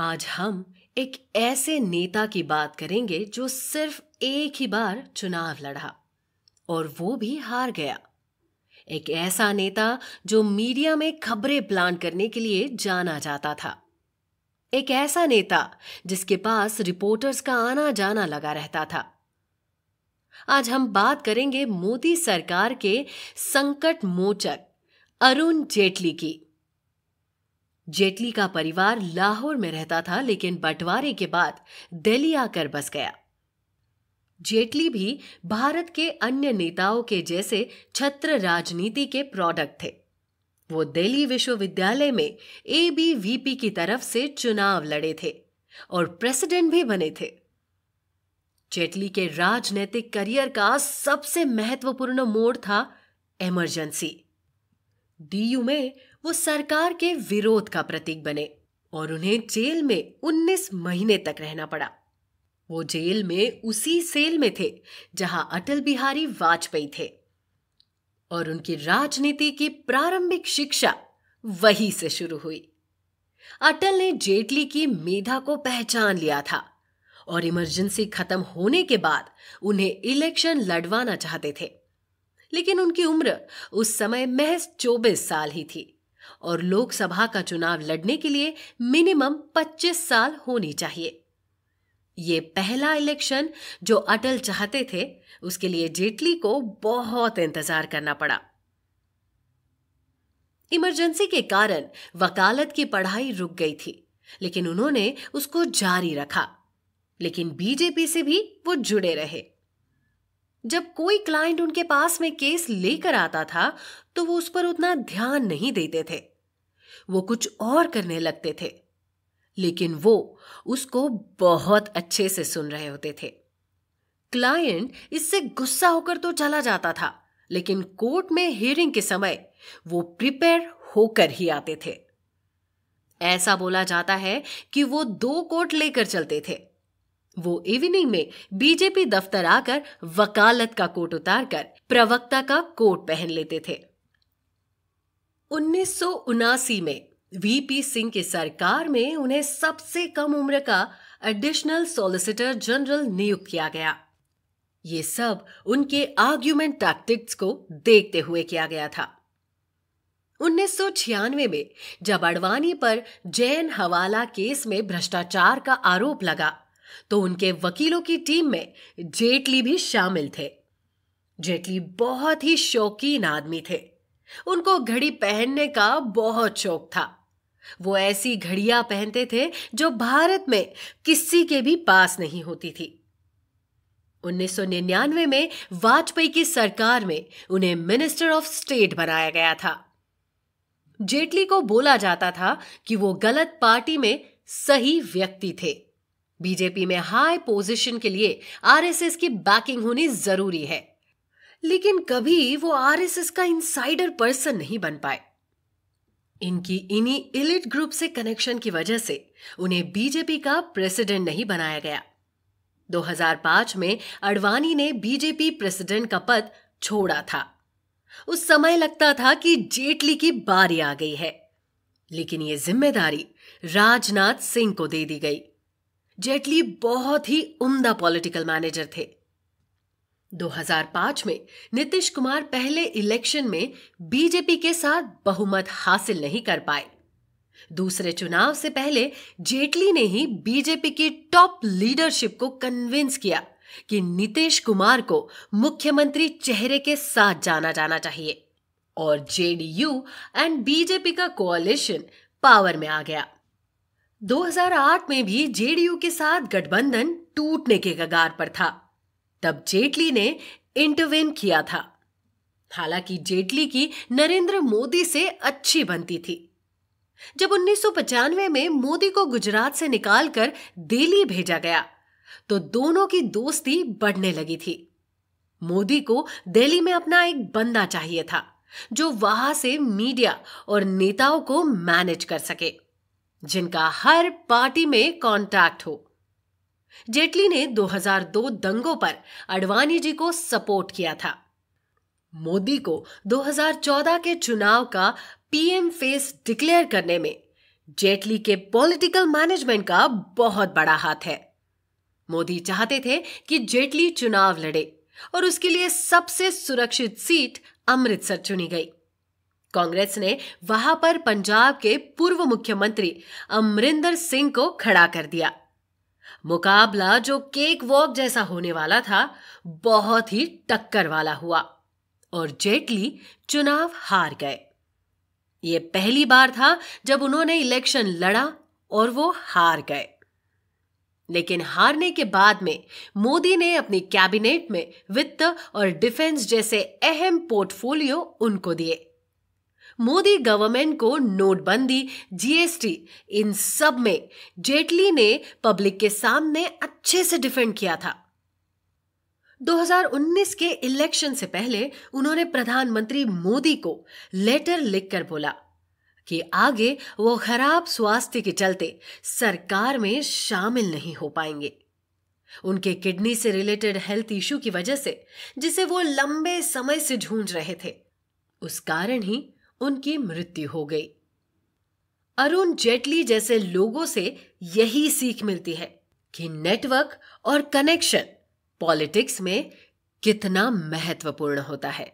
आज हम एक ऐसे नेता की बात करेंगे जो सिर्फ एक ही बार चुनाव लड़ा और वो भी हार गया एक ऐसा नेता जो मीडिया में खबरें प्लान करने के लिए जाना जाता था एक ऐसा नेता जिसके पास रिपोर्टर्स का आना जाना लगा रहता था आज हम बात करेंगे मोदी सरकार के संकट मोचक अरुण जेटली की जेटली का परिवार लाहौर में रहता था लेकिन बंटवारे के बाद दिल्ली आकर बस गया जेटली भी भारत के अन्य नेताओं के जैसे छत्र राजनीति के प्रोडक्ट थे वो दिल्ली विश्वविद्यालय में एबीवीपी की तरफ से चुनाव लड़े थे और प्रेसिडेंट भी बने थे जेटली के राजनैतिक करियर का सबसे महत्वपूर्ण मोड़ था इमरजेंसी डीयू में वो सरकार के विरोध का प्रतीक बने और उन्हें जेल में 19 महीने तक रहना पड़ा वो जेल में उसी सेल में थे जहां अटल बिहारी वाजपेयी थे और उनकी राजनीति की प्रारंभिक शिक्षा वहीं से शुरू हुई अटल ने जेटली की मेधा को पहचान लिया था और इमरजेंसी खत्म होने के बाद उन्हें इलेक्शन लड़वाना चाहते थे लेकिन उनकी उम्र उस समय महज चौबीस साल ही थी और लोकसभा का चुनाव लड़ने के लिए मिनिमम 25 साल होनी चाहिए ये पहला इलेक्शन जो अटल चाहते थे उसके लिए जेटली को बहुत इंतजार करना पड़ा इमरजेंसी के कारण वकालत की पढ़ाई रुक गई थी लेकिन उन्होंने उसको जारी रखा लेकिन बीजेपी से भी वो जुड़े रहे जब कोई क्लाइंट उनके पास में केस लेकर आता था तो वो उस पर उतना ध्यान नहीं देते थे वो कुछ और करने लगते थे लेकिन वो उसको बहुत अच्छे से सुन रहे होते थे क्लाइंट इससे गुस्सा होकर तो चला जाता था लेकिन कोर्ट में हियरिंग के समय वो प्रिपेयर होकर ही आते थे ऐसा बोला जाता है कि वो दो कोर्ट लेकर चलते थे वो इवनिंग में बीजेपी दफ्तर आकर वकालत का कोट उतारकर प्रवक्ता का कोट पहन लेते थे उन्नीस में वीपी सिंह की सरकार में उन्हें सबसे कम उम्र का एडिशनल सॉलिसिटर जनरल नियुक्त किया गया ये सब उनके आर्ग्यूमेंट टैक्टिक्स को देखते हुए किया गया था 1996 में जब अडवाणी पर जैन हवाला केस में भ्रष्टाचार का आरोप लगा तो उनके वकीलों की टीम में जेटली भी शामिल थे जेटली बहुत ही शौकीन आदमी थे उनको घड़ी पहनने का बहुत शौक था वो ऐसी घड़ियां पहनते थे जो भारत में किसी के भी पास नहीं होती थी 1999 में वाजपेयी की सरकार में उन्हें मिनिस्टर ऑफ स्टेट बनाया गया था जेटली को बोला जाता था कि वो गलत पार्टी में सही व्यक्ति थे बीजेपी में हाई पोजीशन के लिए आरएसएस की बैकिंग होनी जरूरी है लेकिन कभी वो आरएसएस का इनसाइडर पर्सन नहीं बन पाए इनकी इन्हीं इलिट ग्रुप से कनेक्शन की वजह से उन्हें बीजेपी का प्रेसिडेंट नहीं बनाया गया 2005 में अडवाणी ने बीजेपी प्रेसिडेंट का पद छोड़ा था उस समय लगता था कि जेटली की बारी आ गई है लेकिन यह जिम्मेदारी राजनाथ सिंह को दे दी गई जेटली बहुत ही उम्दा पॉलिटिकल मैनेजर थे 2005 में नीतीश कुमार पहले इलेक्शन में बीजेपी के साथ बहुमत हासिल नहीं कर पाए दूसरे चुनाव से पहले जेटली ने ही बीजेपी की टॉप लीडरशिप को कन्विंस किया कि नीतीश कुमार को मुख्यमंत्री चेहरे के साथ जाना जाना चाहिए और जेडीयू एंड बीजेपी का कोलिशन पावर में आ गया 2008 में भी जेडीयू के साथ गठबंधन टूटने के कगार पर था तब जेटली ने इंटरवेन किया था हालांकि जेटली की नरेंद्र मोदी से अच्छी बनती थी जब उन्नीस में मोदी को गुजरात से निकालकर दिल्ली भेजा गया तो दोनों की दोस्ती बढ़ने लगी थी मोदी को दिल्ली में अपना एक बंदा चाहिए था जो वहां से मीडिया और नेताओं को मैनेज कर सके जिनका हर पार्टी में कांटेक्ट हो जेटली ने 2002 दंगों पर अडवाणी जी को सपोर्ट किया था मोदी को 2014 के चुनाव का पीएम फेस डिक्लेयर करने में जेटली के पॉलिटिकल मैनेजमेंट का बहुत बड़ा हाथ है मोदी चाहते थे कि जेटली चुनाव लड़े और उसके लिए सबसे सुरक्षित सीट अमृतसर चुनी गई कांग्रेस ने वहां पर पंजाब के पूर्व मुख्यमंत्री अमरिंदर सिंह को खड़ा कर दिया मुकाबला जो केक वॉक जैसा होने वाला था बहुत ही टक्कर वाला हुआ और जेटली चुनाव हार गए ये पहली बार था जब उन्होंने इलेक्शन लड़ा और वो हार गए लेकिन हारने के बाद में मोदी ने अपनी कैबिनेट में वित्त और डिफेंस जैसे अहम पोर्टफोलियो उनको दिए मोदी गवर्नमेंट को नोटबंदी जीएसटी इन सब में जेटली ने पब्लिक के सामने अच्छे से डिफेंड किया था 2019 के इलेक्शन से पहले उन्होंने प्रधानमंत्री मोदी को लेटर लिखकर बोला कि आगे वो खराब स्वास्थ्य के चलते सरकार में शामिल नहीं हो पाएंगे उनके किडनी से रिलेटेड हेल्थ इश्यू की वजह से जिसे वो लंबे समय से ढूंढ रहे थे उस कारण ही उनकी मृत्यु हो गई अरुण जेटली जैसे लोगों से यही सीख मिलती है कि नेटवर्क और कनेक्शन पॉलिटिक्स में कितना महत्वपूर्ण होता है